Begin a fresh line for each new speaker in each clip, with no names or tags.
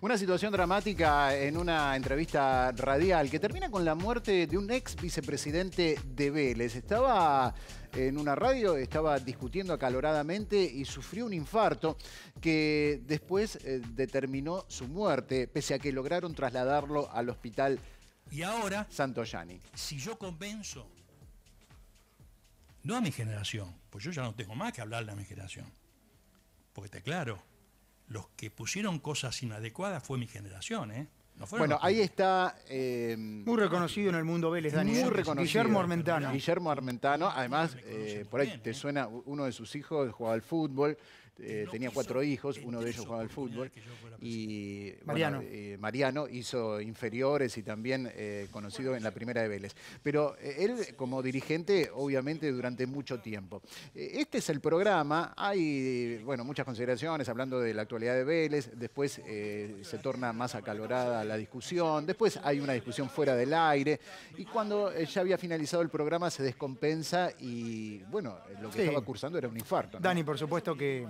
Una situación dramática en una entrevista radial que termina con la muerte de un ex vicepresidente de Vélez. Estaba en una radio, estaba discutiendo acaloradamente y sufrió un infarto que después eh, determinó su muerte, pese a que lograron trasladarlo al hospital y ahora, Santoyani. Si yo convenzo, no a mi generación, pues yo ya no tengo más que hablarle a mi generación, porque está claro, los que pusieron cosas inadecuadas fue mi generación, ¿eh? bueno, ahí está... Eh, muy reconocido en el mundo Vélez, Daniel. Muy reconocido. Guillermo Armentano. Guillermo Armentano, además, eh, por ahí te ¿eh? suena, uno de sus hijos jugaba al fútbol, tenía cuatro hijos, uno de ellos jugaba al fútbol. Y Mariano. Mariano hizo inferiores y también conocido en la primera de Vélez. Pero él como dirigente, obviamente, durante mucho tiempo. este es el programa, hay, bueno, muchas consideraciones hablando de la actualidad de Vélez, después se torna más acalorada la, discusión, después hay una discusión fuera del aire, y cuando eh, ya había finalizado el programa se descompensa y, bueno, eh, lo que estaba cursando era un infarto. Dani, por
supuesto que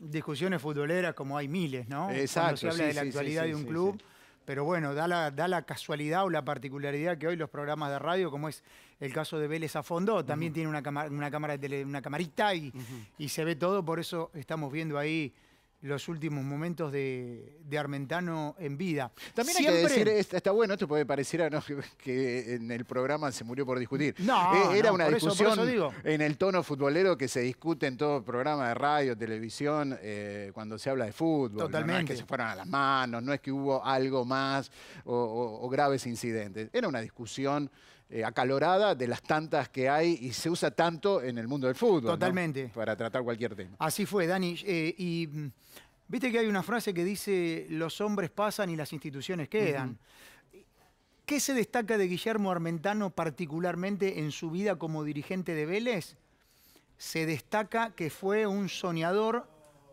discusiones futboleras como hay miles, ¿no? Exacto. se habla de la actualidad de un club. Pero bueno, da la, da la casualidad o la particularidad que hoy los programas de radio, como es el caso de Vélez a fondo, también tiene una, cámara de una camarita y, y se ve todo, por eso estamos viendo ahí los últimos momentos de, Armentano en vida. También que decir,
está, bueno, esto puede parecer que en el programa se murió por discutir. No, eh, era una discusión en el tono futbolero que se discute en todo programa de radio, televisión, eh, cuando se habla de fútbol. Totalmente. No, es que se fueron a las manos, no es que hubo algo más o, graves incidentes. Era una discusión eh, acalorada de las tantas que hay y se usa tanto en el mundo del fútbol. Totalmente. Para tratar cualquier tema.
Así fue, Dani. y mm, Viste que hay una frase que dice, los hombres pasan y las instituciones quedan. ¿Qué se destaca de Guillermo Armentano particularmente en su vida como dirigente de Vélez? Se destaca que fue un soñador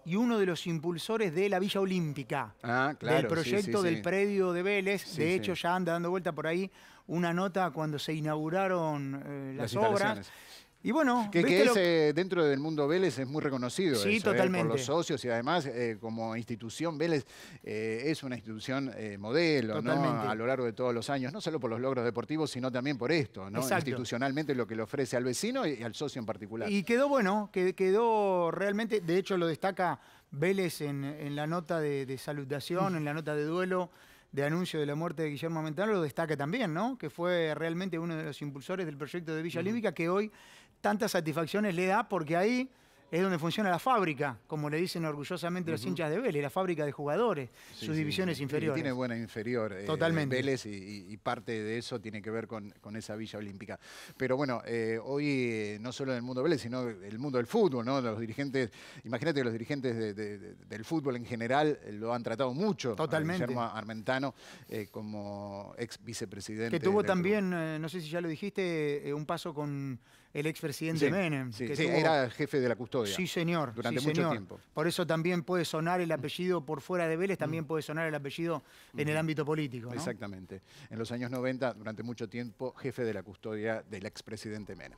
y uno de los impulsores de la Villa Olímpica,
ah, del proyecto del predio de Vélez. de hecho, ya
anda dando vuelta por ahí una nota cuando se inauguraron eh, las obras
bueno, que, dentro del mundo Vélez es muy reconocido. Sí, ¿eh? por los socios y además eh, como institución Vélez eh, es una institución modelo a lo largo de todos los años, no solo por los logros deportivos, sino también por esto, ¿no? institucionalmente lo que le ofrece al vecino y, al socio en particular. Y
quedó bueno, quedó realmente, de hecho lo destaca Vélez en, la nota de, de salutación, mm. en la nota de duelo de anuncio de la muerte de Guillermo Mentano lo destaca también, ¿no? Que fue realmente uno de los impulsores del proyecto de Villa Olímpica que hoy tantas satisfacciones le da porque ahí es donde funciona la fábrica, como le dicen orgullosamente los hinchas de Vélez, la fábrica de jugadores, sus divisiones inferiores. tiene
buena inferior. Eh, Totalmente. Vélez y, parte de eso tiene que ver con, esa Villa Olímpica. Pero bueno, eh, hoy eh, no solo en el mundo de Vélez, sino el mundo del fútbol, ¿no? Los dirigentes, imagínate que los dirigentes del fútbol en general lo han tratado mucho. Totalmente. Guillermo Armentano como ex vicepresidente. Que tuvo también,
no sé si ya lo dijiste, un paso con el expresidente Menem. Sí, era
jefe de la custodia. Sí, señor. Durante mucho tiempo.
Por eso también puede sonar el apellido por fuera de Vélez, también mm. puede
sonar el apellido en el ámbito político. Exactamente. En los años 90, durante mucho tiempo, jefe de la custodia del expresidente Menem.